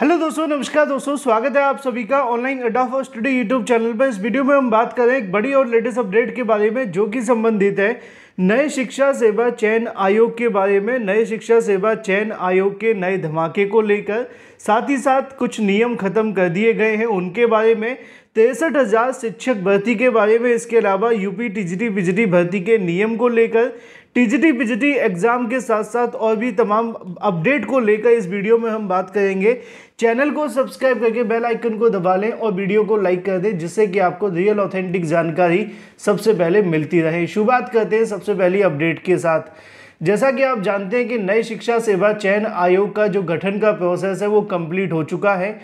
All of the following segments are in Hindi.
हेलो दोस्तों नमस्कार दोस्तों स्वागत है आप सभी का ऑनलाइन अड्डा फॉर स्टडी यूट्यूब चैनल पर इस वीडियो में हम बात करें एक बड़ी और लेटेस्ट अपडेट के बारे में जो कि संबंधित है नए शिक्षा सेवा चयन आयोग के बारे में नए शिक्षा सेवा चयन आयोग के नए धमाके को लेकर साथ ही साथ कुछ नियम खत्म कर दिए गए हैं उनके बारे में तिरसठ हज़ार शिक्षक भर्ती के बारे में इसके अलावा यूपी टीजीटी बिजली भर्ती के नियम को लेकर टीजीटी पीजीटी एग्ज़ाम के साथ साथ और भी तमाम अपडेट को लेकर इस वीडियो में हम बात करेंगे चैनल को सब्सक्राइब करके बेल आइकन को दबा लें और वीडियो को लाइक कर दें जिससे कि आपको रियल ऑथेंटिक जानकारी सबसे पहले मिलती रहे शुरुआत करते हैं सबसे पहली अपडेट के साथ जैसा कि आप जानते हैं कि नए शिक्षा सेवा चयन आयोग का जो गठन का प्रोसेस है वो कंप्लीट हो चुका है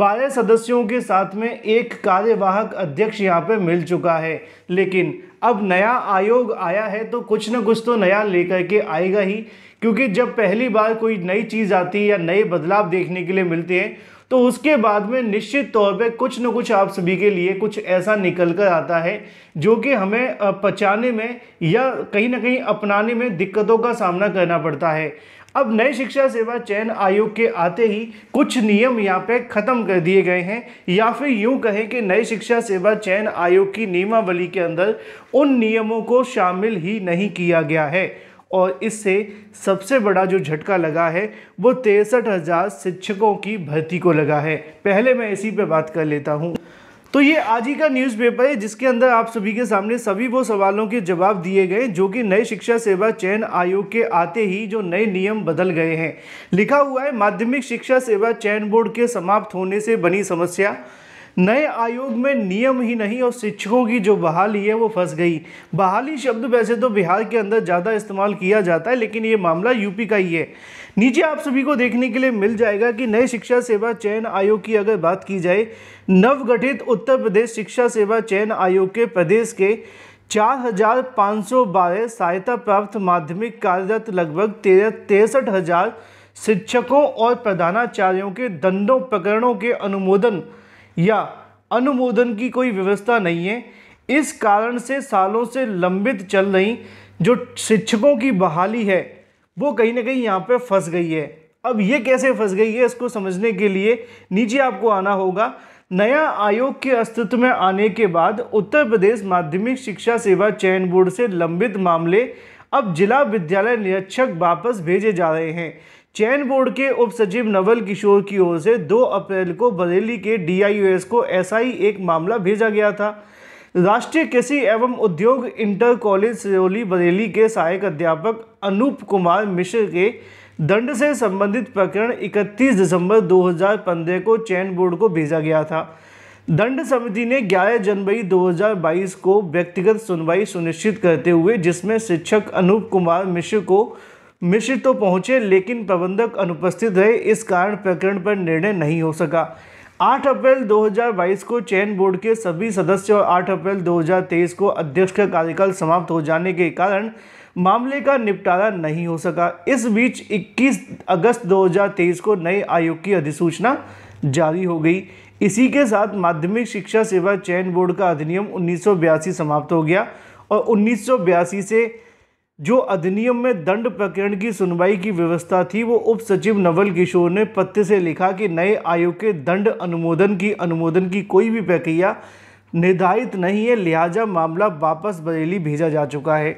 बारह सदस्यों के साथ में एक कार्यवाहक अध्यक्ष यहाँ पे मिल चुका है लेकिन अब नया आयोग आया है तो कुछ ना कुछ तो नया लेकर के आएगा ही क्योंकि जब पहली बार कोई नई चीज़ आती है या नए बदलाव देखने के लिए मिलते हैं तो उसके बाद में निश्चित तौर पे कुछ न कुछ आप सभी के लिए कुछ ऐसा निकल कर आता है जो कि हमें पचाने में या कहीं ना कहीं अपनाने में दिक्कतों का सामना करना पड़ता है अब नए शिक्षा सेवा चयन आयोग के आते ही कुछ नियम यहाँ पे ख़त्म कर दिए गए हैं या फिर यूँ कहें कि नए शिक्षा सेवा चयन आयोग की नियमावली के अंदर उन नियमों को शामिल ही नहीं किया गया है और इससे सबसे बड़ा जो झटका लगा है वो तिरसठ हज़ार शिक्षकों की भर्ती को लगा है पहले मैं इसी पे बात कर लेता हूँ तो ये आज ही का न्यूज़पेपर है जिसके अंदर आप सभी के सामने सभी वो सवालों के जवाब दिए गए जो कि नए शिक्षा सेवा चयन आयोग के आते ही जो नए नियम बदल गए हैं लिखा हुआ है माध्यमिक शिक्षा सेवा चयन बोर्ड के समाप्त होने से बनी समस्या नए आयोग में नियम ही नहीं और शिक्षकों की जो बहाली है वो फंस गई बहाली शब्द वैसे तो बिहार के अंदर ज़्यादा इस्तेमाल किया जाता है लेकिन ये मामला यूपी का ही है नीचे आप सभी को देखने के लिए मिल जाएगा कि नए शिक्षा सेवा चयन आयोग की अगर बात की जाए नवगठित उत्तर प्रदेश शिक्षा सेवा चयन आयोग के प्रदेश के चार हजार पाँच सौ बारह सहायता प्राप्त माध्यमिक कार्यरत लगभग तेरह तिरसठ हजार शिक्षकों और प्रधानाचार्यों के दंडों प्रकरणों के अनुमोदन या अनुमोदन की कोई व्यवस्था नहीं है इस कारण से सालों से लंबित चल रही जो शिक्षकों की बहाली है वो कहीं ना कहीं यहाँ पे फंस गई है अब ये कैसे फंस गई है इसको समझने के लिए नीचे आपको आना होगा नया आयोग के अस्तित्व में आने के बाद उत्तर प्रदेश माध्यमिक शिक्षा सेवा चयन बोर्ड से लंबित मामले अब जिला विद्यालय निरीक्षक वापस भेजे जा रहे हैं चयन बोर्ड के उप सचिव नवल किशोर की ओर से 2 अप्रैल को बरेली के डीआईयूएस को ऐसा ही एक मामला भेजा गया था राष्ट्रीय कृषि एवं उद्योग इंटर कॉलेज सिरोली बरेली के सहायक अध्यापक अनूप कुमार मिश्र के दंड से संबंधित प्रकरण 31 दिसंबर 2015 को चयन बोर्ड को भेजा गया था दंड समिति ने 11 जनवरी 2022 को व्यक्तिगत सुनवाई सुनिश्चित करते हुए जिसमें शिक्षक अनूप कुमार मिश्र को मिश्र तो पहुंचे लेकिन प्रबंधक अनुपस्थित रहे इस कारण प्रकरण पर निर्णय नहीं हो सका 8 अप्रैल 2022 को चयन बोर्ड के सभी सदस्य और 8 अप्रैल 2023 को अध्यक्ष का कार्यकाल समाप्त हो जाने के कारण मामले का निपटारा नहीं हो सका इस बीच 21 अगस्त 2023 को नए आयोग की अधिसूचना जारी हो गई इसी के साथ माध्यमिक शिक्षा सेवा चयन बोर्ड का अधिनियम उन्नीस समाप्त हो गया और उन्नीस से जो अधिनियम में दंड प्रकरण की सुनवाई की व्यवस्था थी वो उप सचिव नवल किशोर ने पत्र से लिखा कि नए आयोग के दंड अनुमोदन की अनुमोदन की कोई भी प्रक्रिया निर्धारित नहीं है लिहाजा मामला वापस बरेली भेजा जा चुका है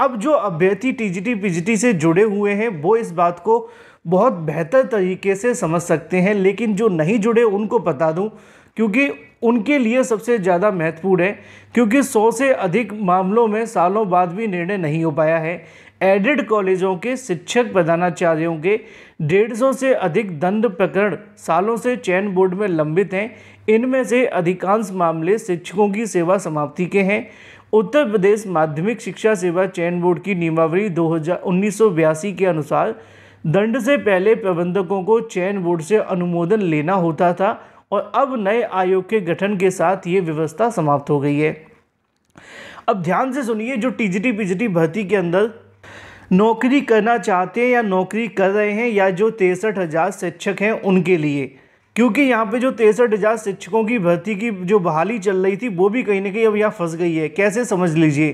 अब जो अभ्यर्थी टीजीटी पीजीटी से जुड़े हुए हैं वो इस बात को बहुत बेहतर तरीके से समझ सकते हैं लेकिन जो नहीं जुड़े उनको बता दूं क्योंकि उनके लिए सबसे ज़्यादा महत्वपूर्ण है क्योंकि 100 से अधिक मामलों में सालों बाद भी निर्णय नहीं हो पाया है एडेड कॉलेजों के शिक्षक प्रधानाचार्यों के डेढ़ सौ से अधिक दंड प्रकरण सालों से चयन बोर्ड में लंबित हैं इनमें से अधिकांश मामले शिक्षकों की सेवा समाप्ति के हैं उत्तर प्रदेश माध्यमिक शिक्षा सेवा चयन बोर्ड की नियमावली दो हज़ार के अनुसार दंड से पहले प्रबंधकों को चयन बोर्ड से अनुमोदन लेना होता था और अब नए आयोग के गठन के साथ ये व्यवस्था समाप्त हो गई है अब ध्यान से सुनिए जो टीजीटी पीजीटी भर्ती के अंदर नौकरी करना चाहते हैं या नौकरी कर रहे हैं या जो तिरसठ हज़ार शिक्षक हैं उनके लिए क्योंकि यहाँ पे जो तिरसठ हज़ार शिक्षकों की भर्ती की जो बहाली चल रही थी वो भी कहीं ना कहीं अब यहाँ फंस गई है कैसे समझ लीजिए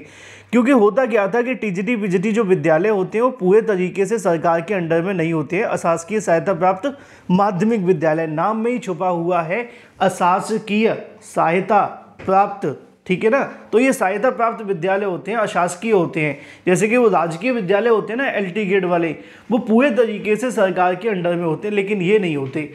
क्योंकि होता क्या था कि टीजीटी पीजीटी जो विद्यालय होते हैं वो पूरे तरीके से सरकार के अंडर में नहीं होते हैं अशासकीय सहायता प्राप्त माध्यमिक विद्यालय नाम में ही छुपा हुआ है अशासकीय सहायता प्राप्त ठीक है ना तो ये सहायता प्राप्त विद्यालय होते हैं अशासकीय होते हैं जैसे कि वो राजकीय विद्यालय होते हैं ना एल टी गेट वाले वो पूरे तरीके से सरकार के अंडर में होते हैं लेकिन ये नहीं होते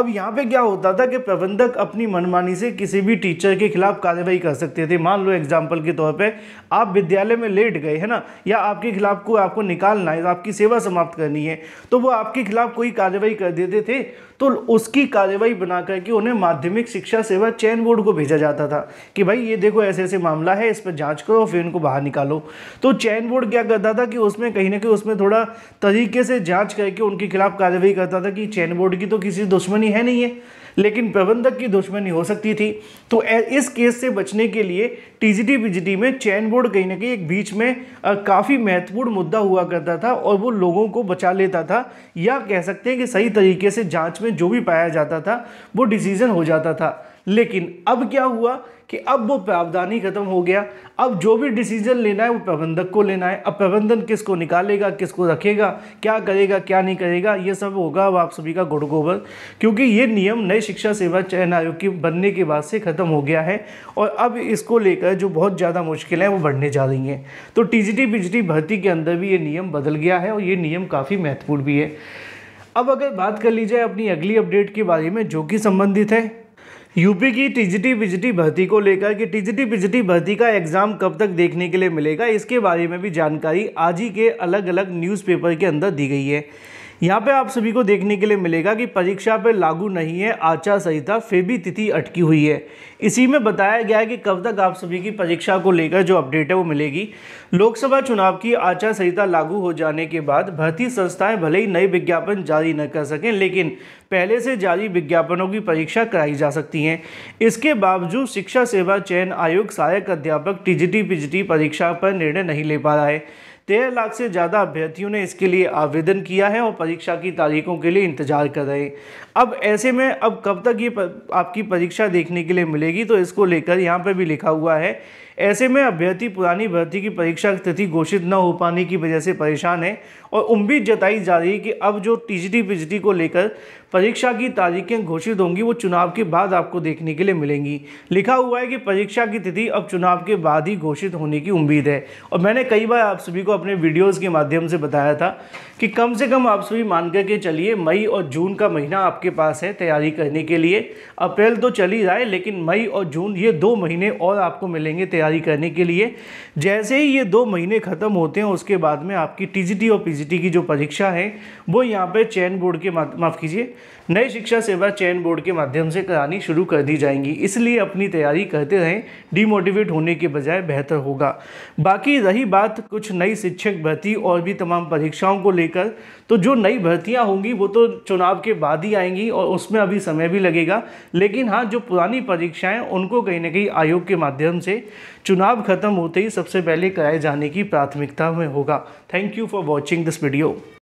अब यहाँ पे क्या होता था कि प्रबंधक अपनी मनमानी से किसी भी टीचर के खिलाफ कार्रवाई कर सकते थे मान लो एग्जाम्पल के तौर पर आप विद्यालय में लेट गए है ना या आपके खिलाफ कोई आपको निकालना है आपकी सेवा समाप्त करनी है तो वो आपके खिलाफ कोई कार्रवाई कर देते थे तो उसकी कार्यवाही बना करके उन्हें माध्यमिक शिक्षा सेवा चयन बोर्ड को भेजा जाता था कि भाई ये देखो ऐसे ऐसे मामला है इस पर जाँच करो फिर इनको बाहर निकालो तो चयन बोर्ड क्या करता था कि उसमें कहीं ना कहीं उसमें थोड़ा तरीके से जाँच करके उनके खिलाफ कार्यवाही करता था कि चयन बोर्ड की तो किसी दुश्मनी है नहीं है लेकिन प्रबंधक की दुश्मनी हो सकती थी तो इस केस से बचने के लिए टीजीटी बीजीटी में चैन बोर्ड कहीं ना कहीं एक बीच में काफ़ी महत्वपूर्ण मुद्दा हुआ करता था और वो लोगों को बचा लेता था या कह सकते हैं कि सही तरीके से जाँच में जो भी पाया जाता था वो डिसीज़न हो जाता था लेकिन अब क्या हुआ कि अब वो प्रावधानी खत्म हो गया अब जो भी डिसीजन लेना है वो प्रबंधक को लेना है अब प्रबंधन किसको निकालेगा किसको रखेगा क्या करेगा क्या नहीं करेगा ये सब होगा अब आप सभी का गोबर क्योंकि ये नियम नए शिक्षा सेवा चयन आयोग के बनने के बाद से ख़त्म हो गया है और अब इसको लेकर जो बहुत ज़्यादा मुश्किलें वो बढ़ने जा रही हैं तो टी जी भर्ती के अंदर भी ये नियम बदल गया है और ये नियम काफ़ी महत्वपूर्ण भी है अब अगर बात कर ली जाए अपनी अगली अपडेट के बारे में जो कि संबंधित है यूपी की टीजीटी बिजटी भर्ती को लेकर कि टीजीटी बिजटी भर्ती का एग्ज़ाम कब तक देखने के लिए मिलेगा इसके बारे में भी जानकारी आज ही के अलग अलग न्यूज़पेपर के अंदर दी गई है यहाँ पे आप सभी को देखने के लिए मिलेगा कि परीक्षा पे लागू नहीं है आचार संहिता फिर भी तिथि अटकी हुई है इसी में बताया गया है कि कब तक आप सभी की परीक्षा को लेकर जो अपडेट है वो मिलेगी लोकसभा चुनाव की आचार संहिता लागू हो जाने के बाद भर्ती संस्थाएं भले ही नए विज्ञापन जारी न कर सकें लेकिन पहले से जारी विज्ञापनों की परीक्षा कराई जा सकती हैं इसके बावजूद शिक्षा सेवा चयन आयोग सहायक अध्यापक टीजीटी जी परीक्षा पर निर्णय नहीं ले पा रहा है तेरह लाख से ज़्यादा अभ्यर्थियों ने इसके लिए आवेदन किया है और परीक्षा की तारीखों के लिए इंतजार कर रहे हैं अब ऐसे में अब कब तक ये आपकी परीक्षा देखने के लिए मिलेगी तो इसको लेकर यहाँ पर भी लिखा हुआ है ऐसे में अभ्यर्थी पुरानी भर्ती की परीक्षा की तिथि घोषित न हो पाने की वजह से परेशान है और उम्मीद जताई जा रही है कि अब जो टीजीटी पीजीटी को लेकर परीक्षा की तारीखें घोषित होंगी वो चुनाव के बाद आपको देखने के लिए मिलेंगी लिखा हुआ है कि परीक्षा की तिथि अब चुनाव के बाद ही घोषित होने की उम्मीद है और मैंने कई बार आप सभी को अपने वीडियोज़ के माध्यम से बताया था कि कम से कम आप सभी मान करके चलिए मई और जून का महीना आपके पास है तैयारी करने के लिए अप्रैल तो चल ही रहा है लेकिन मई और जून ये दो महीने और आपको मिलेंगे तैयारी तैयारी करने के लिए जैसे ही ये दो महीने ख़त्म होते हैं उसके बाद में आपकी टीजीटी और पीजीटी की जो परीक्षा है वो यहाँ पे चयन बोर्ड के माफ़ कीजिए नई शिक्षा सेवा चयन बोर्ड के माध्यम से करानी शुरू कर दी जाएंगी इसलिए अपनी तैयारी करते रहें डीमोटिवेट होने के बजाय बेहतर होगा बाकी रही बात कुछ नई शिक्षक भर्ती और भी तमाम परीक्षाओं को लेकर तो जो नई भर्तियाँ होंगी वो तो चुनाव के बाद ही आएंगी और उसमें अभी समय भी लगेगा लेकिन हाँ जो पुरानी परीक्षाएं उनको कहीं ना कहीं आयोग के माध्यम से चुनाव खत्म होते ही सबसे पहले कराए जाने की प्राथमिकता में होगा thank you for watching this video